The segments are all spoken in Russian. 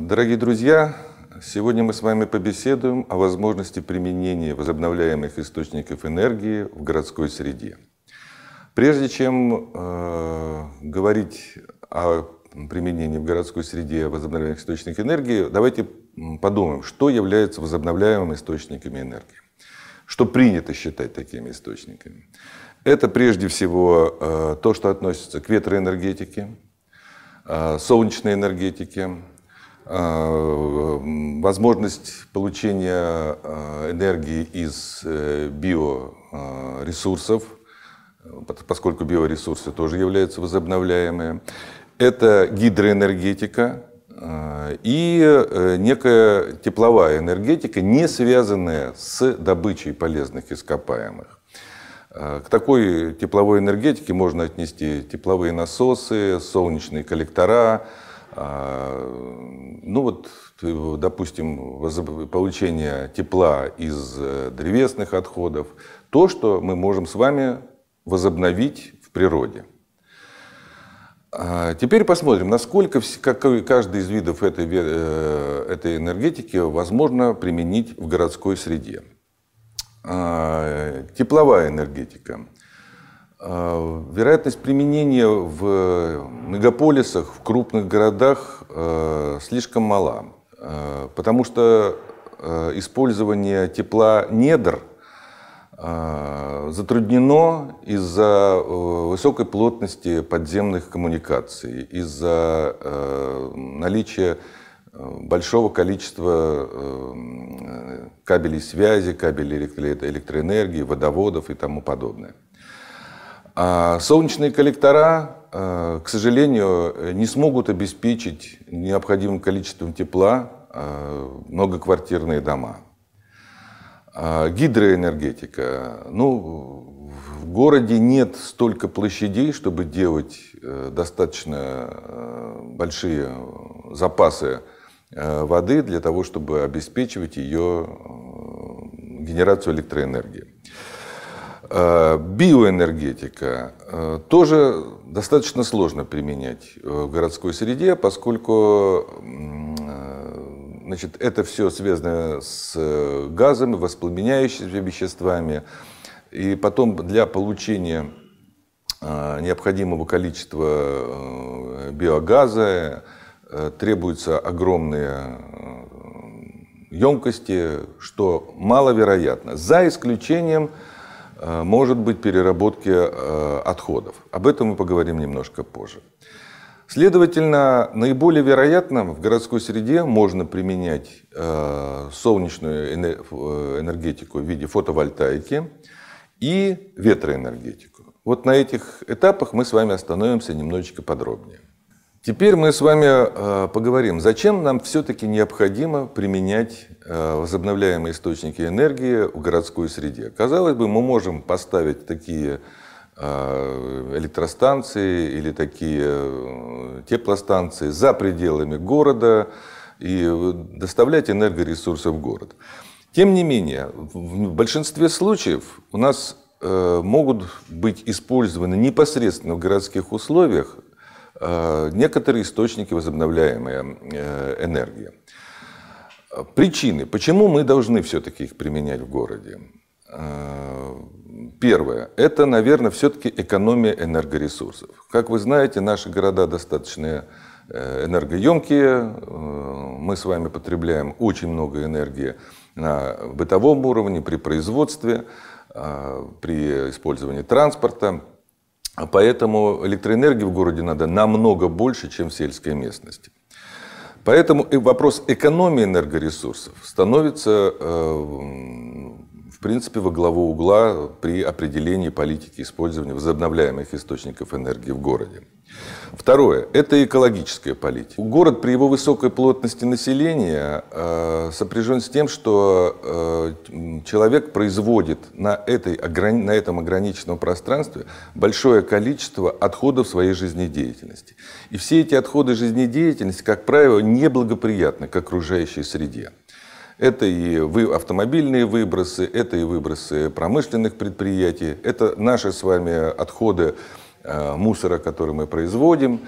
Дорогие друзья, сегодня мы с вами побеседуем о возможности применения возобновляемых источников энергии в городской среде. Прежде чем э, говорить о применении в городской среде возобновляемых источников энергии, давайте подумаем, что является возобновляемыми источниками энергии. Что принято считать такими источниками? Это прежде всего э, то, что относится к ветроэнергетике, э, солнечной энергетике, Э, возможность получения э, энергии из э, биоресурсов, поскольку биоресурсы тоже являются возобновляемыми, Это гидроэнергетика и некая тепловая энергетика, не связанная с добычей полезных ископаемых. К такой тепловой энергетике можно отнести тепловые насосы, солнечные коллектора, а, ну вот, допустим, получение тепла из э, древесных отходов, то, что мы можем с вами возобновить в природе. А, теперь посмотрим, насколько какой, каждый из видов этой, э, этой энергетики возможно применить в городской среде. А, тепловая энергетика. Э, вероятность применения в мегаполисах, в крупных городах э, слишком мала, э, потому что использование тепла недр затруднено из-за высокой плотности подземных коммуникаций, из-за наличия большого количества кабелей связи, кабелей электроэнергии, водоводов и тому подобное. А солнечные коллектора, э, к сожалению, не смогут обеспечить необходимым количеством тепла э, многоквартирные дома. А гидроэнергетика. Ну, в городе нет столько площадей, чтобы делать э, достаточно большие запасы воды для того, чтобы обеспечивать ее генерацию электроэнергии. Э, биоэнергетика э, тоже достаточно сложно применять э, в городской среде, поскольку значит, это все связано с газами, воспламеняющими веществами. И потом для получения необходимого количества биогаза требуются огромные емкости, что маловероятно, за исключением Э, может быть переработки э, отходов. Об этом мы поговорим немножко позже. Следовательно, наиболее вероятно в городской среде можно применять э, солнечную энергетику в виде фотовольтаики и ветроэнергетику. Вот на этих этапах мы с вами остановимся немножечко подробнее. Теперь мы с вами э, поговорим, зачем нам все-таки необходимо применять э, возобновляемые источники энергии в городской среде. Казалось бы, мы можем поставить такие э, электростанции или такие теплостанции за пределами города и доставлять энергоресурсы в город. Тем не менее, в большинстве случаев у нас могут быть использованы непосредственно в городских условиях Э, некоторые источники возобновляемой э, энергии. Причины, почему мы должны все-таки их применять в городе. Э, первое. Это, наверное, все-таки экономия энергоресурсов. Как вы знаете, наши города достаточно энергоемкие. Мы с вами потребляем очень много энергии на бытовом уровне, при производстве, при использовании транспорта. Поэтому электроэнергии в городе надо намного больше, чем в сельской местности. Поэтому вопрос экономии энергоресурсов становится, э, в принципе, во главу угла при определении политики использования возобновляемых источников энергии в городе. Второе – это экологическая политика. Город при его высокой плотности населения э, сопряжен с тем, что э, человек производит на, этой, ограни, на этом ограниченном пространстве большое количество отходов своей жизнедеятельности. И все эти отходы жизнедеятельности, как правило, неблагоприятны к окружающей среде. Это и вы, автомобильные выбросы, это и выбросы промышленных предприятий, это наши с вами отходы Э, мусора, который мы производим.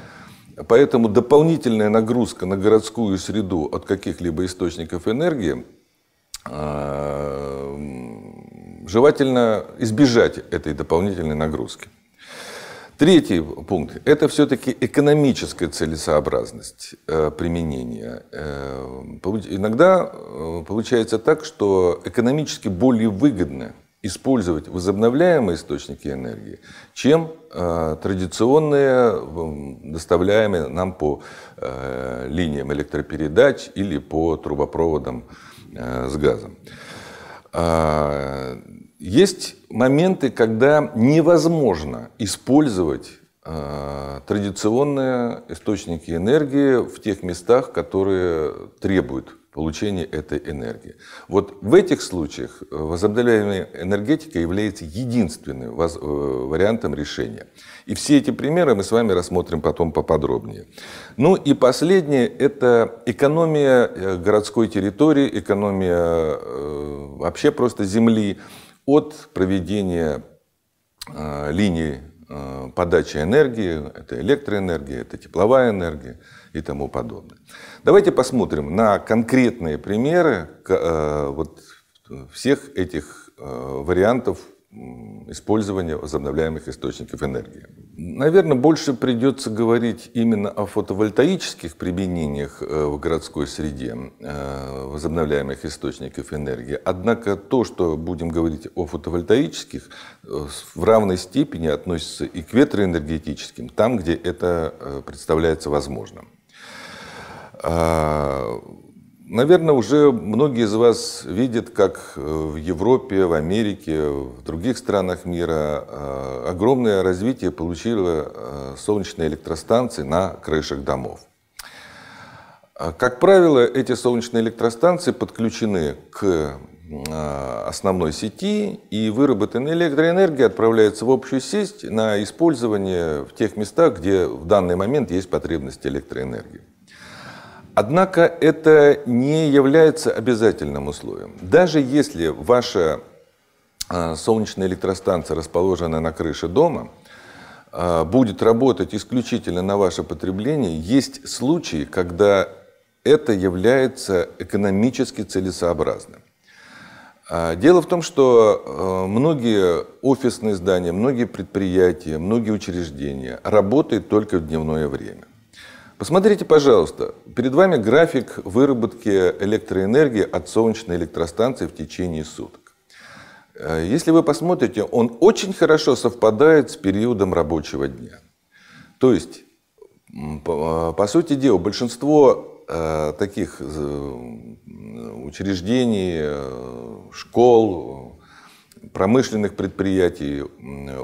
Поэтому дополнительная нагрузка на городскую среду от каких-либо источников энергии э, желательно избежать этой дополнительной нагрузки. Третий пункт – это все-таки экономическая целесообразность э, применения. иногда получается так, что экономически более выгодно использовать возобновляемые источники энергии, чем э, традиционные, э, доставляемые нам по э, линиям электропередач или по трубопроводам э, с газом. Э, есть моменты, когда невозможно использовать э, традиционные источники энергии в тех местах, которые требуют получения этой энергии. Вот в этих случаях э, возобновляемая энергетика является единственным э, вариантом решения. И все эти примеры мы с вами рассмотрим потом поподробнее. Ну и последнее – это экономия э, городской территории, экономия вообще просто земли от проведения линий подачи энергии, это электроэнергия, это тепловая энергия, и тому подобное. Давайте посмотрим на конкретные примеры э, вот всех этих э, вариантов использования возобновляемых источников энергии. Наверное, больше придется говорить именно о фотовольтаических применениях э, в городской среде возобновляемых источников энергии. Однако то, что будем говорить о фотовольтаических, в равной степени относится и к ветроэнергетическим, там, где это представляется возможным. А, наверное, уже многие из вас видят, как в Европе, в Америке, в других странах мира а, огромное развитие получило а, солнечные электростанции на крышах домов. Как правило, эти солнечные электростанции подключены к основной сети, и выработанная электроэнергия отправляется в общую сеть на использование в тех местах, где в данный момент есть потребность электроэнергии. Однако это не является обязательным условием. Даже если ваша а, солнечная электростанция, расположенная на крыше дома, а, будет работать исключительно на ваше потребление, есть случаи, когда это является экономически целесообразным. А, дело в том, что многие офисные здания, многие предприятия, многие учреждения работают только в дневное время. Посмотрите, пожалуйста, перед вами график выработки электроэнергии от солнечной электростанции в течение суток. Э, если вы посмотрите, он очень хорошо совпадает с периодом рабочего дня. То есть, а, по сути дела, большинство э, таких э, учреждений, школ, промышленных предприятий,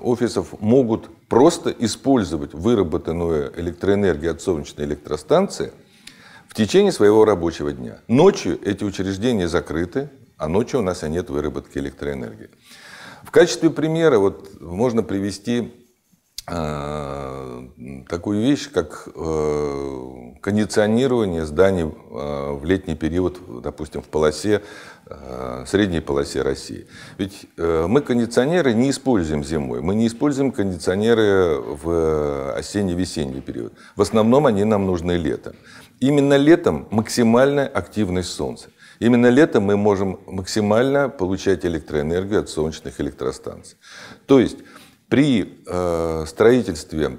офисов могут просто использовать выработанную электроэнергию от солнечной электростанции в течение своего рабочего дня. Ночью эти учреждения закрыты, а ночью у нас и нет выработки электроэнергии. В качестве примера вот можно привести э, такую вещь, как э, кондиционирование зданий э, в летний период, допустим, в полосе, э, средней полосе России. Ведь э, мы кондиционеры не используем зимой, мы не используем кондиционеры в осенне-весенний период. В основном они нам нужны летом. Именно летом максимальная активность солнца. Именно летом мы можем максимально получать электроэнергию от солнечных электростанций. То есть при строительстве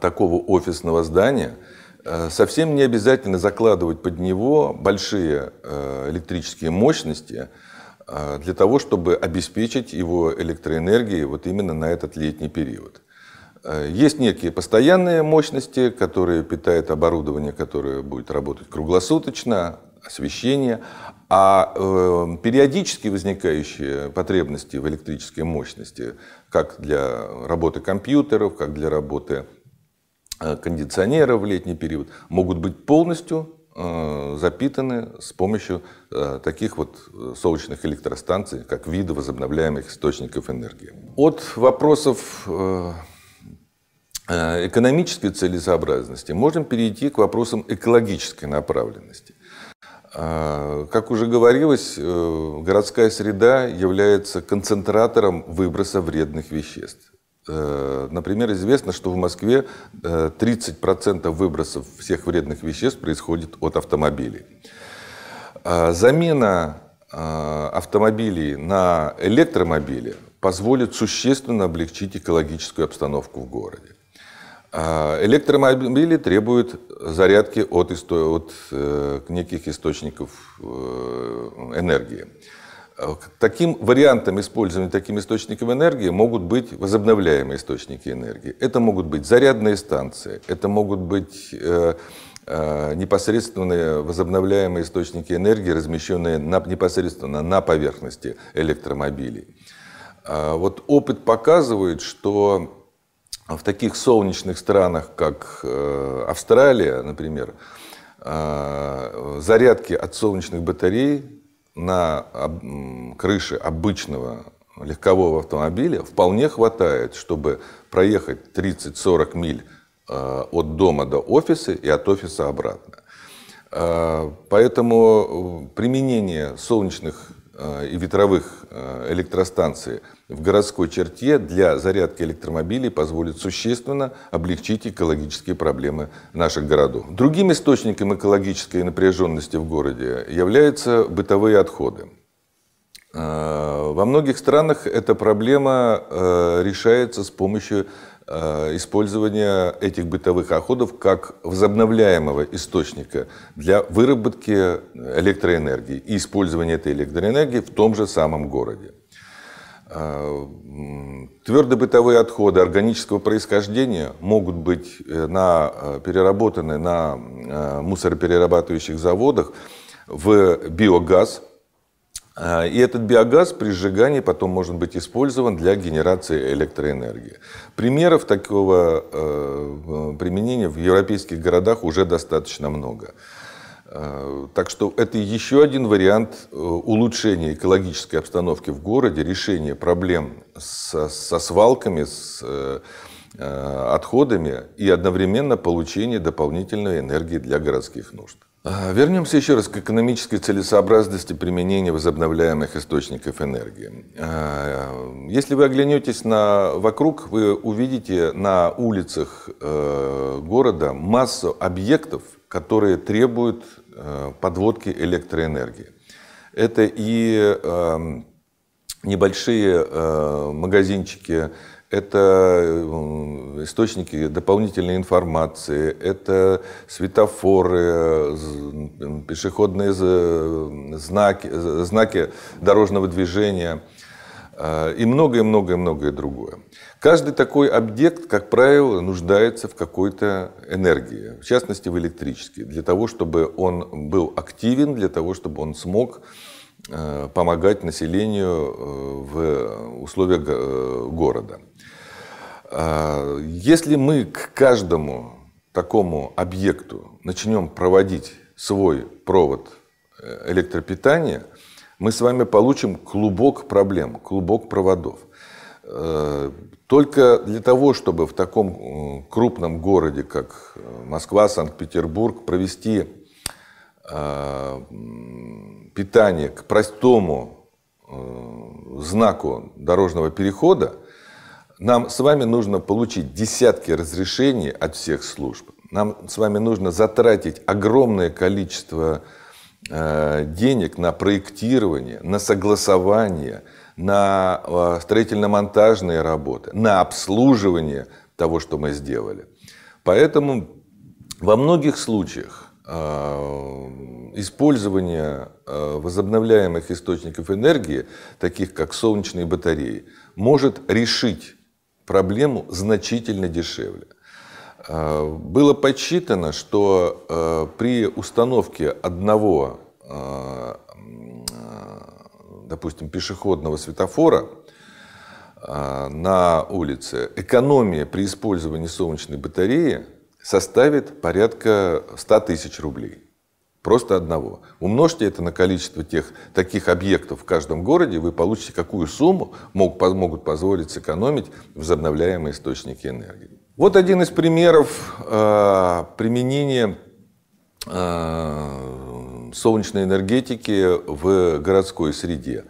такого офисного здания – Э, совсем не обязательно закладывать под него большие э, электрические мощности э, для того, чтобы обеспечить его электроэнергией вот именно на этот летний период. Есть некие постоянные мощности, которые питают оборудование, которое будет работать круглосуточно, освещение, а э, периодически возникающие потребности в электрической мощности, как для работы компьютеров, как для работы Э, кондиционера в летний период могут быть полностью э, запитаны с помощью э, таких вот солнечных электростанций, как виды возобновляемых источников энергии. От вопросов экономической целесообразности можем перейти к вопросам экологической направленности. Как уже говорилось, городская среда является концентратором выброса вредных веществ. Э, например, известно, что в Москве 30% э, выбросов всех вредных веществ происходит от автомобилей. Э, замена автомобилей на электромобили позволит существенно облегчить экологическую обстановку в городе. Электромобили требуют зарядки от, от неких источников энергии. Э, таким вариантом использования таким источником энергии могут быть возобновляемые источники энергии. Это могут быть зарядные станции, это могут быть э, э, непосредственные возобновляемые источники энергии, размещенные на, непосредственно на поверхности электромобилей. Вот опыт показывает, что в таких солнечных странах, как Австралия, например, зарядки от солнечных батарей на крыше обычного легкового автомобиля вполне хватает, чтобы проехать 30-40 миль э, от дома до офиса и от офиса обратно. Э, поэтому э, применение солнечных Э, и ветровых э, электростанций в городской черте для зарядки электромобилей позволит существенно облегчить экологические проблемы наших городов. Другим источником экологической напряженности в городе являются бытовые отходы. Э, во многих странах эта проблема решается с помощью Э, использования этих бытовых отходов как возобновляемого источника для выработки электроэнергии и использования этой электроэнергии в том же самом городе. Э, Твердые бытовые отходы органического происхождения могут быть э, на, переработаны на мусороперерабатывающих заводах в биогаз – Э, и этот биогаз при сжигании потом может быть использован для генерации электроэнергии. Примеров такого э, применения в европейских городах уже достаточно много. Э, так что это еще один вариант улучшения экологической обстановки в городе, решения проблем со, со свалками, с отходами и одновременно получения дополнительной энергии для городских нужд. Вернемся еще раз к экономической целесообразности применения возобновляемых источников энергии. А, если вы оглянетесь на вокруг, вы увидите на улицах э, города массу объектов, которые требуют э, подводки электроэнергии. Это и эм, небольшие э, магазинчики это э, источники дополнительной информации, это светофоры, э, пешеходные э, знаки, знаки дорожного движения и многое-многое-многое другое. Каждый такой объект, как правило, нуждается в какой-то энергии, в частности в электрической, для того, чтобы он был активен, для того, чтобы он смог помогать населению в условиях города. А, если мы к каждому такому объекту начнем проводить свой провод э, электропитания, мы с вами получим клубок проблем, клубок проводов. Э, только для того, чтобы в таком э, крупном городе, как Москва, Санкт-Петербург, провести питание к простому знаку дорожного перехода, нам с вами нужно получить десятки разрешений от всех служб. Нам с вами нужно затратить огромное количество э, денег на проектирование, на согласование, на э, строительно-монтажные работы, на обслуживание того, что мы сделали. Поэтому во многих случаях э, использование возобновляемых источников энергии, таких как солнечные батареи, может решить проблему значительно дешевле. Э, было подсчитано, что э, при установке одного, э, допустим, пешеходного светофора на улице, экономия при использовании солнечной батареи составит порядка 100 тысяч рублей. Просто одного. Умножьте это на количество тех, таких объектов в каждом городе, вы получите какую сумму мог, могут позволить сэкономить возобновляемые источники энергии. Вот один из примеров э, применения э, солнечной энергетики в городской среде.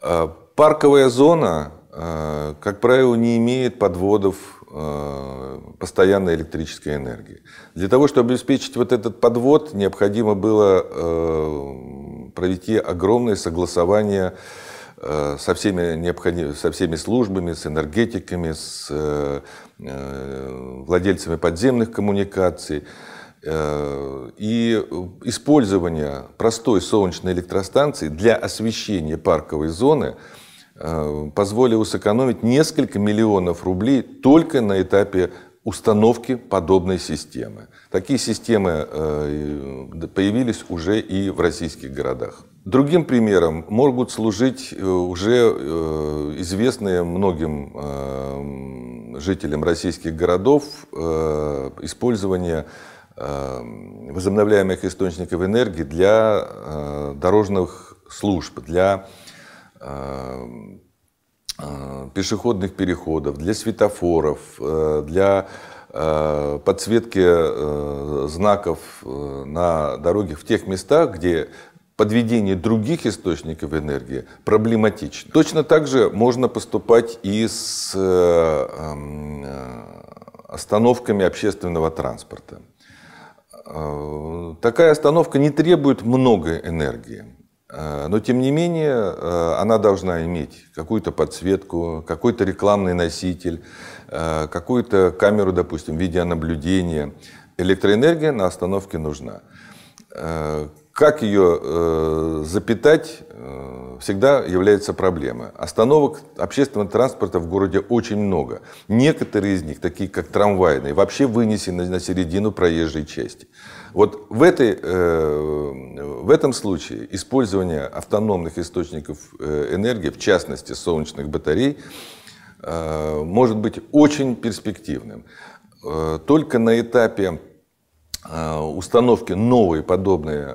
Э, парковая зона, э, как правило, не имеет подводов Э, постоянной электрической энергии. Для того, чтобы обеспечить вот этот подвод, необходимо было э, провести огромное согласование э, со всеми, необходим, со всеми службами, с энергетиками, с владельцами подземных коммуникаций. И использование простой солнечной электростанции для освещения парковой зоны – Э, позволило сэкономить несколько миллионов рублей только на этапе установки подобной системы. Такие системы э, появились уже и в российских городах. Другим примером могут служить э, уже известные многим жителям российских городов использование возобновляемых источников энергии для дорожных служб, для Э, э, пешеходных переходов, для светофоров, э, для подсветки знаков на дороге в тех местах, где подведение других источников энергии проблематично. Точно так же можно поступать и с эм, остановками общественного транспорта. Такая остановка не требует много энергии. Э, но, тем не менее, э, она должна иметь какую-то подсветку, какой-то рекламный носитель, э, какую-то камеру, допустим, видеонаблюдения. Электроэнергия на остановке нужна. Как ее запитать, всегда является проблема. Остановок общественного транспорта в городе очень много. Некоторые из них, такие как трамвайные, вообще вынесены на середину проезжей части. Вот в, этой, э, в этом случае использование автономных источников э, энергии, в частности солнечных батарей, э, может быть очень перспективным. Только на этапе установки новой подобной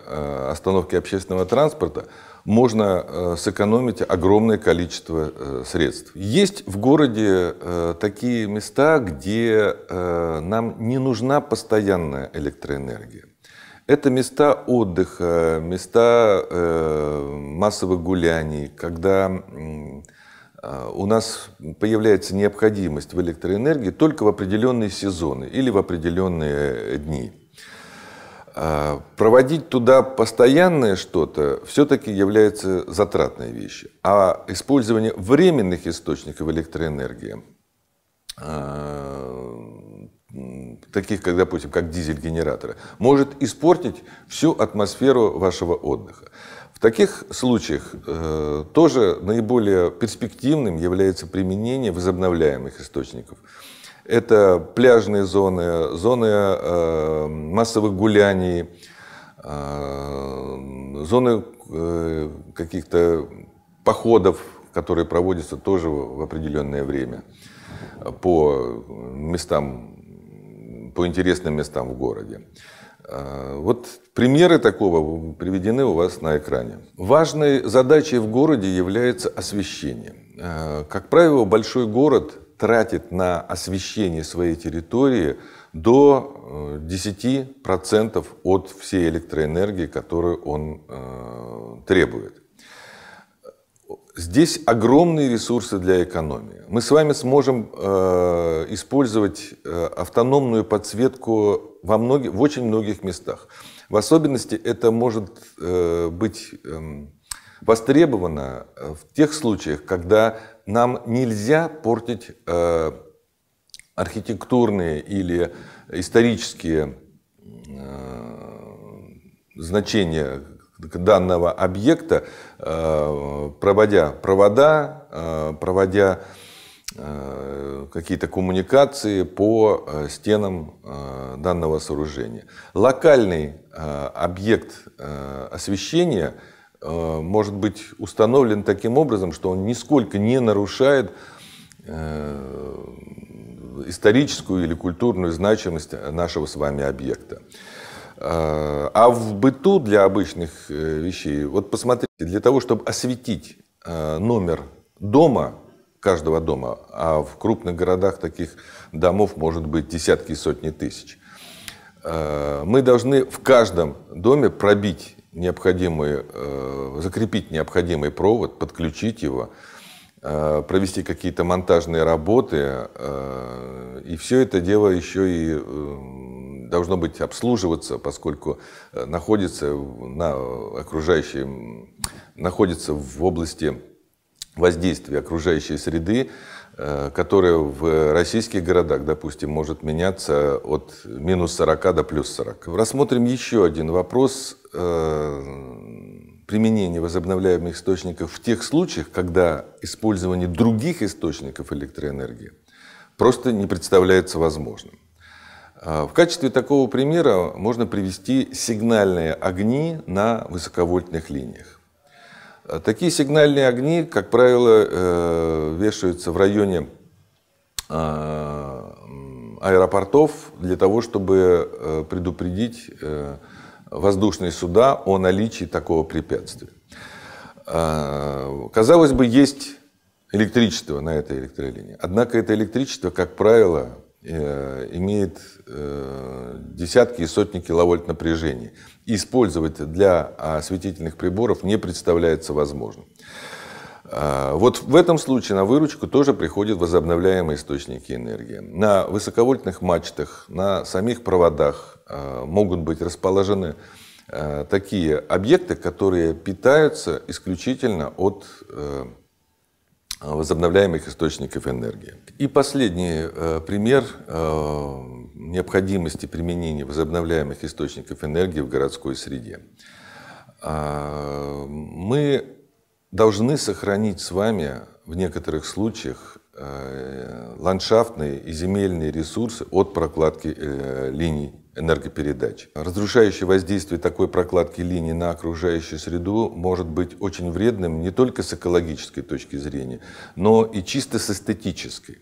остановки общественного транспорта – можно э, сэкономить огромное количество э, средств. Есть в городе э, такие места, где нам не нужна постоянная электроэнергия. Это места отдыха, места массовых гуляний, когда у нас появляется необходимость в электроэнергии только в определенные сезоны или в определенные дни. А проводить туда постоянное что-то все-таки является затратной вещью. А использование временных источников электроэнергии, а, таких как, допустим, как дизель-генераторы, может испортить всю атмосферу вашего отдыха. В таких случаях э, тоже наиболее перспективным является применение возобновляемых источников это пляжные зоны, зоны э, массовых гуляний, э, зоны э, каких-то походов, которые проводятся тоже в определенное время по местам, по интересным местам в городе. Э, вот примеры такого приведены у вас на экране. Важной задачей в городе является освещение. Э, как правило, большой город тратит на освещение своей территории до 10% э, от всей электроэнергии, которую он э, требует. Здесь огромные ресурсы для экономии. Мы с вами сможем э, использовать э, автономную подсветку во многих, в очень многих местах. В особенности это может э, быть эм, востребована э, в тех случаях, когда нам нельзя портить э, архитектурные или исторические э, значения данного объекта, э, проводя провода, э, проводя э, какие-то коммуникации по э, стенам данного сооружения. Локальный объект освещения – Э, может быть установлен таким образом, что он нисколько не нарушает э, историческую или культурную значимость нашего с вами объекта. Э, а в быту для обычных вещей, вот посмотрите, для того, чтобы осветить номер дома, каждого дома, а в крупных городах таких домов может быть десятки и сотни тысяч, мы должны в каждом доме пробить необходимый, э, закрепить необходимый провод, подключить его, э, провести какие-то монтажные работы. Э, и все это дело еще и э, должно быть обслуживаться, поскольку э, находится на окружающей, находится в области воздействия окружающей среды, Э, которая в российских городах, допустим, может меняться от минус 40 до плюс 40. Рассмотрим еще один вопрос э, применения возобновляемых источников в тех случаях, когда использование других источников электроэнергии просто не представляется возможным. Э, в качестве такого примера можно привести сигнальные огни на высоковольтных линиях. А такие сигнальные огни, как правило, э, вешаются в районе а, аэропортов для того, чтобы э, предупредить э, воздушные суда о наличии такого препятствия. А, казалось бы, есть электричество на этой электролинии. Однако это электричество, как правило, Э, имеет э, десятки и сотни киловольт напряжения И использовать для осветительных приборов не представляется возможным. А, вот в этом случае на выручку тоже приходят возобновляемые источники энергии. На высоковольтных мачтах, на самих проводах э, могут быть расположены такие объекты, которые питаются исключительно от Э, возобновляемых источников энергии. И последний э, пример э, необходимости применения возобновляемых источников энергии в городской среде. мы должны сохранить с вами в некоторых случаях ландшафтные и земельные ресурсы от прокладки линий энергопередач. Разрушающее воздействие такой прокладки линий на окружающую среду может быть очень вредным не только с экологической точки зрения, но и чисто с эстетической.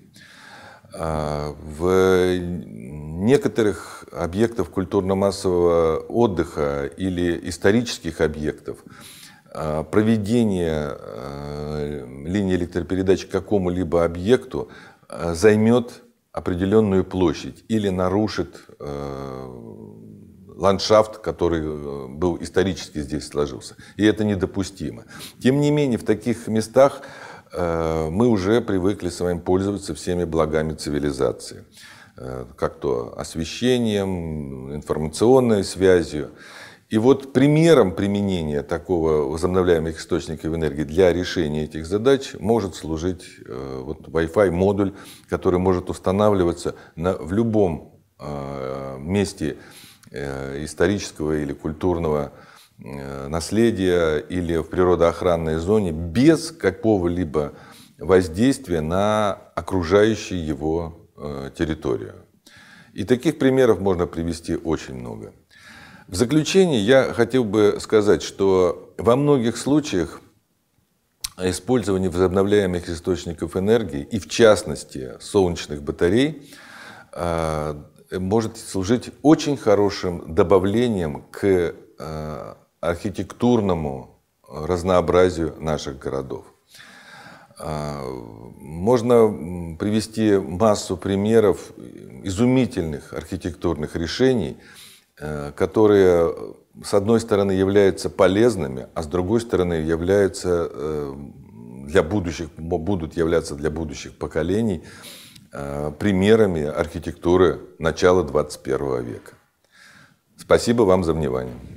А, в некоторых объектах культурно-массового отдыха или исторических объектов а, проведение а, линии электропередач к какому-либо объекту займет определенную площадь или нарушит э, ландшафт, который э, был исторически здесь сложился. И это недопустимо. Тем не менее, в таких местах э, мы уже привыкли с вами пользоваться всеми благами цивилизации. Как то освещением, информационной связью. И вот примером применения такого возобновляемых источников энергии для решения этих задач может служить э, вот Wi-Fi модуль, который может устанавливаться на, в любом э, месте э, исторического или культурного наследия или в природоохранной зоне без какого-либо воздействия на окружающую его территорию. И таких примеров можно привести очень много. В заключение я хотел бы сказать, что во многих случаях использование возобновляемых источников энергии, и в частности солнечных батарей, э, может служить очень хорошим добавлением к э, архитектурному разнообразию наших городов. Э, можно привести массу примеров изумительных архитектурных решений – Э, которые э, с одной стороны являются полезными, а с другой стороны являются э, для будущих, будут являться для будущих поколений примерами архитектуры начала 21 века. Спасибо вам за внимание.